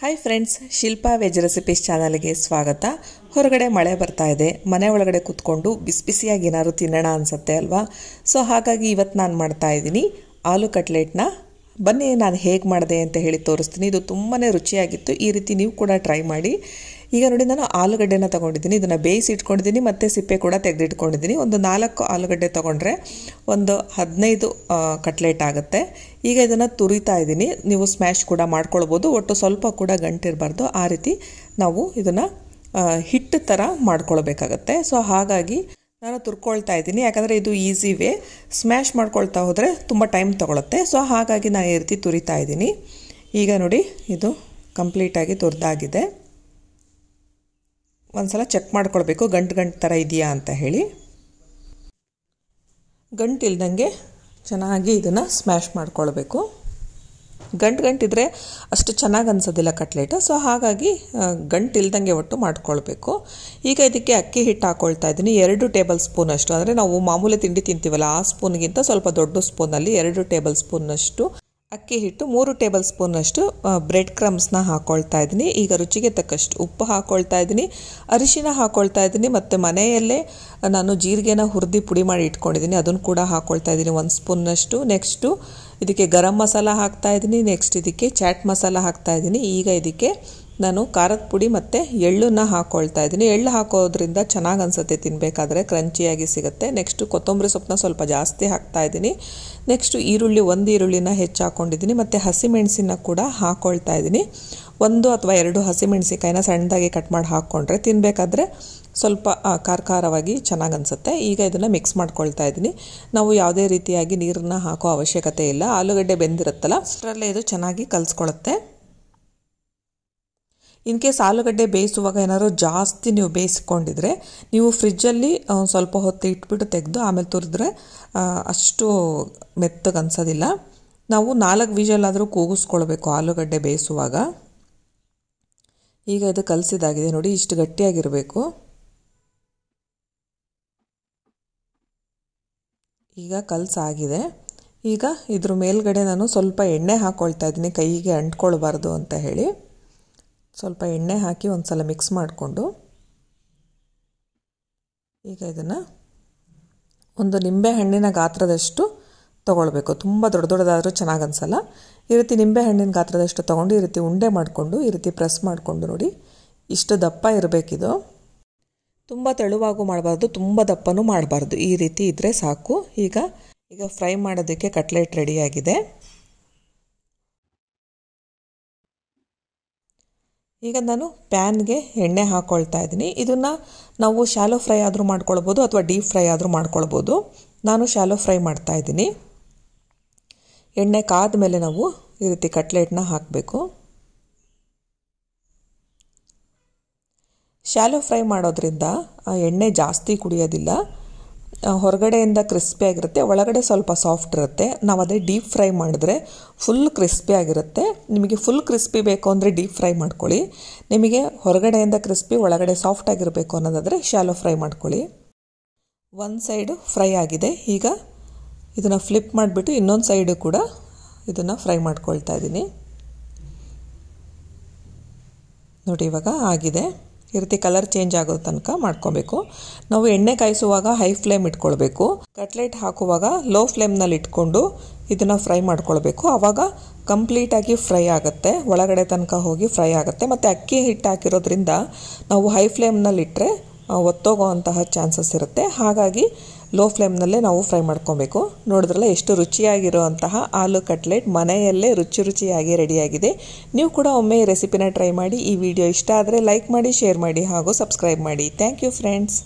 hi friends Shilpa veg recipes ಚಾನಲ್ಗೆ ಸ್ವಾಗತ ಹೊರಗಡೆ ಮಳೆ ಬರ್ತಾ ಇದೆ ಮನೆ ಒಳಗಡೆ ಕೂತ್ಕೊಂಡು ಬಿಸಿ ಬಿಸಿಯಾಗಿ ಏನಾದ್ರು ತಿನ್ನೋಣ ಅನಿಸುತ್ತೆ ಅಲ್ವಾ ಸೊ ಹಾಗಾಗಿ ಇವತ್ತು ನಾನು ಮಾಡ್ತಾ ಇದ್ದೀನಿ ಆಲೂ ಕಟ್ಲೆಟ್ನ ಬನ್ನಿ ನಾನು ಹೇಗೆ ಮಾಡಿದೆ ಅಂತ ಹೇಳಿ ತೋರಿಸ್ತೀನಿ ಇದು ತುಂಬಾ ರುಚಿಯಾಗಿತ್ತು ಈ ರೀತಿ ನೀವು ಕೂಡ ಟ್ರೈ ಮಾಡಿ ಈಗ ನೋಡಿ ನಾನು ಆಲೂಗಡ್ಡೆನ ತೊಗೊಂಡಿದ್ದೀನಿ ಇದನ್ನು ಬೇಯಿಸಿ ಇಟ್ಕೊಂಡಿದ್ದೀನಿ ಮತ್ತು ಸಿಪ್ಪೆ ಕೂಡ ತೆಗೆದಿಟ್ಕೊಂಡಿದ್ದೀನಿ ಒಂದು ನಾಲ್ಕು ಆಲೂಗಡ್ಡೆ ತೊಗೊಂಡ್ರೆ ಒಂದು ಹದಿನೈದು ಕಟ್ಲೆಟ್ ಆಗುತ್ತೆ ಈಗ ಇದನ್ನು ತುರಿತಾ ಇದ್ದೀನಿ ನೀವು ಸ್ಮ್ಯಾಶ್ ಕೂಡ ಮಾಡ್ಕೊಳ್ಬೋದು ಒಟ್ಟು ಸ್ವಲ್ಪ ಕೂಡ ಗಂಟಿರಬಾರ್ದು ಆ ರೀತಿ ನಾವು ಇದನ್ನು ಹಿಟ್ಟು ಥರ ಮಾಡ್ಕೊಳ್ಬೇಕಾಗತ್ತೆ ಸೊ ಹಾಗಾಗಿ ನಾನು ತುರ್ಕೊಳ್ತಾ ಇದ್ದೀನಿ ಯಾಕಂದರೆ ಇದು ಈಸಿ ವೇ ಸ್ಮ್ಯಾಶ್ ಮಾಡ್ಕೊಳ್ತಾ ಹೋದರೆ ತುಂಬ ಟೈಮ್ ತೊಗೊಳುತ್ತೆ ಸೊ ಹಾಗಾಗಿ ನಾನು ಈ ರೀತಿ ತುರಿತಾ ಇದ್ದೀನಿ ಈಗ ನೋಡಿ ಇದು ಕಂಪ್ಲೀಟಾಗಿ ತುರಿದಾಗಿದೆ ಒಂದು ಸಲ ಚೆಕ್ ಮಾಡ್ಕೊಳ್ಬೇಕು ಗಂಟು ಗಂಟು ಥರ ಇದೆಯಾ ಅಂತ ಹೇಳಿ ಗಂಟು ಚೆನ್ನಾಗಿ ಇದನ್ನು ಸ್ಮ್ಯಾಶ್ ಮಾಡ್ಕೊಳ್ಬೇಕು ಗಂಟು ಗಂಟಿದ್ರೆ ಅಷ್ಟು ಚೆನ್ನಾಗಿ ಅನಿಸೋದಿಲ್ಲ ಕಟ್ಲೆಟ್ ಸೊ ಹಾಗಾಗಿ ಗಂಟು ಇಲ್ದಂಗೆ ಒಟ್ಟು ಮಾಡ್ಕೊಳ್ಬೇಕು ಈಗ ಇದಕ್ಕೆ ಅಕ್ಕಿ ಹಿಟ್ಟು ಹಾಕ್ಕೊಳ್ತಾ ಇದ್ದೀನಿ ಎರಡು ಟೇಬಲ್ ಸ್ಪೂನಷ್ಟು ಅಂದರೆ ನಾವು ಮಾಮೂಲಿ ತಿಂಡಿ ತಿಂತೀವಲ್ಲ ಆ ಸ್ಪೂನ್ಗಿಂತ ಸ್ವಲ್ಪ ದೊಡ್ಡ ಸ್ಪೂನಲ್ಲಿ ಎರಡು ಟೇಬಲ್ ಸ್ಪೂನಷ್ಟು ಅಕ್ಕಿ ಹಿಟ್ಟು ಮೂರು ಟೇಬಲ್ ಸ್ಪೂನಷ್ಟು ಬ್ರೆಡ್ ಕ್ರಮ್ಸ್ನ ಹಾಕ್ಕೊಳ್ತಾ ಇದ್ದೀನಿ ಈಗ ರುಚಿಗೆ ತಕ್ಕಷ್ಟು ಉಪ್ಪು ಹಾಕ್ಕೊಳ್ತಾ ಇದ್ದೀನಿ ಅರಿಶಿನ ಹಾಕ್ಕೊಳ್ತಾ ಇದ್ದೀನಿ ಮತ್ತು ಮನೆಯಲ್ಲೇ ನಾನು ಜೀರಿಗೆನ ಹುರಿದು ಪುಡಿ ಮಾಡಿ ಇಟ್ಕೊಂಡಿದ್ದೀನಿ ಅದನ್ನು ಕೂಡ ಹಾಕ್ಕೊಳ್ತಾ ಇದ್ದೀನಿ ಒಂದು ಸ್ಪೂನ್ನಷ್ಟು ನೆಕ್ಸ್ಟು ಇದಕ್ಕೆ ಗರಂ ಮಸಾಲ ಹಾಕ್ತಾ ಇದ್ದೀನಿ ನೆಕ್ಸ್ಟ್ ಇದಕ್ಕೆ ಚಾಟ್ ಮಸಾಲ ಹಾಕ್ತಾ ಇದ್ದೀನಿ ಈಗ ಇದಕ್ಕೆ ನಾನು ಖಾರದ ಪುಡಿ ಮತ್ತು ಎಳ್ಳನ್ನು ಹಾಕ್ಕೊಳ್ತಾ ಇದ್ದೀನಿ ಎಳ್ಳು ಹಾಕೋದ್ರಿಂದ ಚೆನ್ನಾಗಿ ಅನಿಸುತ್ತೆ ತಿನ್ನಬೇಕಾದ್ರೆ ಕ್ರಂಚಿಯಾಗಿ ಸಿಗುತ್ತೆ ನೆಕ್ಸ್ಟು ಕೊತ್ತಂಬರಿ ಸೊಪ್ಪನ್ನ ಸ್ವಲ್ಪ ಜಾಸ್ತಿ ಹಾಕ್ತಾ ಇದ್ದೀನಿ ನೆಕ್ಸ್ಟು ಈರುಳ್ಳಿ ಒಂದು ಈರುಳ್ಳಿನ ಹೆಚ್ಚು ಹಾಕ್ಕೊಂಡಿದ್ದೀನಿ ಮತ್ತು ಹಸಿಮೆಣಸಿನ ಕೂಡ ಹಾಕ್ಕೊಳ್ತಾ ಇದ್ದೀನಿ ಒಂದು ಅಥವಾ ಎರಡು ಹಸಿಮೆಣಸಿಕಾಯಿನ ಸಣ್ಣದಾಗಿ ಕಟ್ ಮಾಡಿ ಹಾಕ್ಕೊಂಡ್ರೆ ತಿನ್ನಬೇಕಾದ್ರೆ ಸ್ವಲ್ಪ ಖಾರ ಚೆನ್ನಾಗಿ ಅನಿಸುತ್ತೆ ಈಗ ಇದನ್ನು ಮಿಕ್ಸ್ ಮಾಡ್ಕೊಳ್ತಾ ಇದ್ದೀನಿ ನಾವು ಯಾವುದೇ ರೀತಿಯಾಗಿ ನೀರನ್ನ ಹಾಕೋ ಅವಶ್ಯಕತೆ ಇಲ್ಲ ಆಲೂಗಡ್ಡೆ ಬೆಂದಿರುತ್ತಲ್ಲ ಅಷ್ಟರಲ್ಲೇ ಇದು ಚೆನ್ನಾಗಿ ಕಲಿಸ್ಕೊಳುತ್ತೆ ಇನ್ ಕೇಸ್ ಆಲೂಗಡ್ಡೆ ಬೇಯಿಸುವಾಗ ಏನಾದರೂ ಜಾಸ್ತಿ ನೀವು ಬೇಯಿಸ್ಕೊಂಡಿದ್ರೆ ನೀವು ಫ್ರಿಜ್ಜಲ್ಲಿ ಸ್ವಲ್ಪ ಹೊತ್ತು ಇಟ್ಬಿಟ್ಟು ತೆಗೆದು ಆಮೇಲೆ ತುರಿದ್ರೆ ಅಷ್ಟು ಮೆತ್ತಗೆ ಅನ್ಸೋದಿಲ್ಲ ನಾವು ನಾಲ್ಕು ವಿಜಲ್ ಕೂಗಿಸ್ಕೊಳ್ಬೇಕು ಆಲೂಗಡ್ಡೆ ಬೇಯಿಸುವಾಗ ಈಗ ಇದು ಕಲಸಿದಾಗಿದೆ ನೋಡಿ ಇಷ್ಟು ಗಟ್ಟಿಯಾಗಿರಬೇಕು ಈಗ ಕಲಸಾಗಿದೆ ಈಗ ಇದ್ರ ಮೇಲ್ಗಡೆ ನಾನು ಸ್ವಲ್ಪ ಎಣ್ಣೆ ಹಾಕ್ಕೊಳ್ತಾ ಇದ್ದೀನಿ ಕೈಗೆ ಅಂಟ್ಕೊಳ್ಬಾರ್ದು ಅಂತ ಹೇಳಿ ಸ್ವಲ್ಪ ಎಣ್ಣೆ ಹಾಕಿ ಒಂದು ಸಲ ಮಿಕ್ಸ್ ಮಾಡಿಕೊಂಡು ಈಗ ಇದನ್ನು ಒಂದು ನಿಂಬೆ ಹಣ್ಣಿನ ಗಾತ್ರದಷ್ಟು ತೊಗೊಳ್ಬೇಕು ತುಂಬ ದೊಡ್ಡ ದೊಡ್ಡದಾದರೂ ಚೆನ್ನಾಗಿ ಅನ್ಸಲ್ಲ ಈ ರೀತಿ ನಿಂಬೆ ಹಣ್ಣಿನ ಗಾತ್ರದಷ್ಟು ತೊಗೊಂಡು ಈ ರೀತಿ ಉಂಡೆ ಮಾಡಿಕೊಂಡು ಈ ರೀತಿ ಪ್ರೆಸ್ ಮಾಡಿಕೊಂಡು ನೋಡಿ ಇಷ್ಟು ದಪ್ಪ ಇರಬೇಕಿದು ತುಂಬ ತೆಳುವಾಗೂ ಮಾಡಬಾರ್ದು ತುಂಬ ದಪ್ಪನೂ ಮಾಡಬಾರ್ದು ಈ ರೀತಿ ಇದ್ದರೆ ಸಾಕು ಈಗ ಈಗ ಫ್ರೈ ಮಾಡೋದಕ್ಕೆ ಕಟ್ಲೆಟ್ ರೆಡಿಯಾಗಿದೆ ಈಗ ನಾನು ಪ್ಯಾನ್ಗೆ ಎಣ್ಣೆ ಹಾಕ್ಕೊಳ್ತಾ ಇದ್ದೀನಿ ಇದನ್ನು ನಾವು ಶಾಲೋ ಫ್ರೈ ಆದರೂ ಮಾಡ್ಕೊಳ್ಬೋದು ಅಥವಾ ಡೀಪ್ ಫ್ರೈ ಆದರೂ ಮಾಡ್ಕೊಳ್ಬೋದು ನಾನು ಶಾಲೋ ಫ್ರೈ ಮಾಡ್ತಾ ಇದ್ದೀನಿ ಎಣ್ಣೆ ಕಾದ ಮೇಲೆ ನಾವು ಈ ರೀತಿ ಕಟ್ಲೆಟ್ನ ಹಾಕಬೇಕು ಶಾಲೋ ಫ್ರೈ ಮಾಡೋದ್ರಿಂದ ಎಣ್ಣೆ ಜಾಸ್ತಿ ಕುಡಿಯೋದಿಲ್ಲ ಹೊರಗಡೆಯಿಂದ ಕ್ರಿಸ್ಪಿ ಆಗಿರುತ್ತೆ ಒಳಗಡೆ ಸ್ವಲ್ಪ ಸಾಫ್ಟ್ ಇರುತ್ತೆ ನಾವು ಅದೇ ಡೀಪ್ ಫ್ರೈ ಮಾಡಿದ್ರೆ ಫುಲ್ ಆಗಿರುತ್ತೆ ನಿಮಗೆ ಫುಲ್ ಕ್ರಿಸ್ಪಿ ಬೇಕು ಅಂದರೆ ಡೀಪ್ ಫ್ರೈ ಮಾಡ್ಕೊಳ್ಳಿ ನಿಮಗೆ ಹೊರಗಡೆಯಿಂದ ಕ್ರಿಸ್ಪಿ ಒಳಗಡೆ ಸಾಫ್ಟ್ ಆಗಿರಬೇಕು ಅನ್ನೋದಾದರೆ ಶಾಲೋ ಫ್ರೈ ಮಾಡ್ಕೊಳ್ಳಿ ಒಂದು ಸೈಡು ಫ್ರೈ ಆಗಿದೆ ಈಗ ಇದನ್ನು ಫ್ಲಿಪ್ ಮಾಡಿಬಿಟ್ಟು ಇನ್ನೊಂದು ಸೈಡು ಕೂಡ ಇದನ್ನು ಫ್ರೈ ಮಾಡ್ಕೊಳ್ತಾ ಇದ್ದೀನಿ ನೋಡಿ ಇವಾಗ ಆಗಿದೆ ಈ ರೀತಿ ಕಲರ್ ಚೇಂಜ್ ಆಗೋ ತನಕ ಮಾಡ್ಕೋಬೇಕು ನಾವು ಎಣ್ಣೆ ಕಾಯಿಸುವಾಗ ಹೈ ಫ್ಲೇಮ್ ಇಟ್ಕೊಳ್ಬೇಕು ಕಟ್ಲೆಟ್ ಹಾಕುವಾಗ ಲೋ ಫ್ಲೇಮ್ನಲ್ಲಿ ಇಟ್ಕೊಂಡು ಇದನ್ನು ಫ್ರೈ ಮಾಡ್ಕೊಳ್ಬೇಕು ಆವಾಗ ಕಂಪ್ಲೀಟಾಗಿ ಫ್ರೈ ಆಗುತ್ತೆ ಒಳಗಡೆ ತನಕ ಹೋಗಿ ಫ್ರೈ ಆಗುತ್ತೆ ಮತ್ತು ಅಕ್ಕಿ ಹಿಟ್ಟು ಹಾಕಿರೋದ್ರಿಂದ ನಾವು ಹೈ ಫ್ಲೇಮ್ನಲ್ಲಿಟ್ಟರೆ ಒತ್ತೋಗೋ ಅಂತಹ ಚಾನ್ಸಸ್ ಇರುತ್ತೆ ಹಾಗಾಗಿ ಲೋ ಫ್ಲೇಮ್ನಲ್ಲೇ ನಾವು ಫ್ರೈ ಮಾಡ್ಕೊಬೇಕು ನೋಡಿದ್ರಲ್ಲ ಎಷ್ಟು ರುಚಿಯಾಗಿರುವಂತಹ ಆಲೂ ಕಟ್ಲೆಟ್ ಮನೆಯಲ್ಲೇ ರುಚಿ ರುಚಿಯಾಗಿ ರೆಡಿಯಾಗಿದೆ ನೀವು ಕೂಡ ಒಮ್ಮೆ ಈ ರೆಸಿಪಿನ ಟ್ರೈ ಮಾಡಿ ಈ ವಿಡಿಯೋ ಇಷ್ಟ ಆದರೆ ಲೈಕ್ ಮಾಡಿ ಶೇರ್ ಮಾಡಿ ಹಾಗೂ ಸಬ್ಸ್ಕ್ರೈಬ್ ಮಾಡಿ ಥ್ಯಾಂಕ್ ಯು ಫ್ರೆಂಡ್ಸ್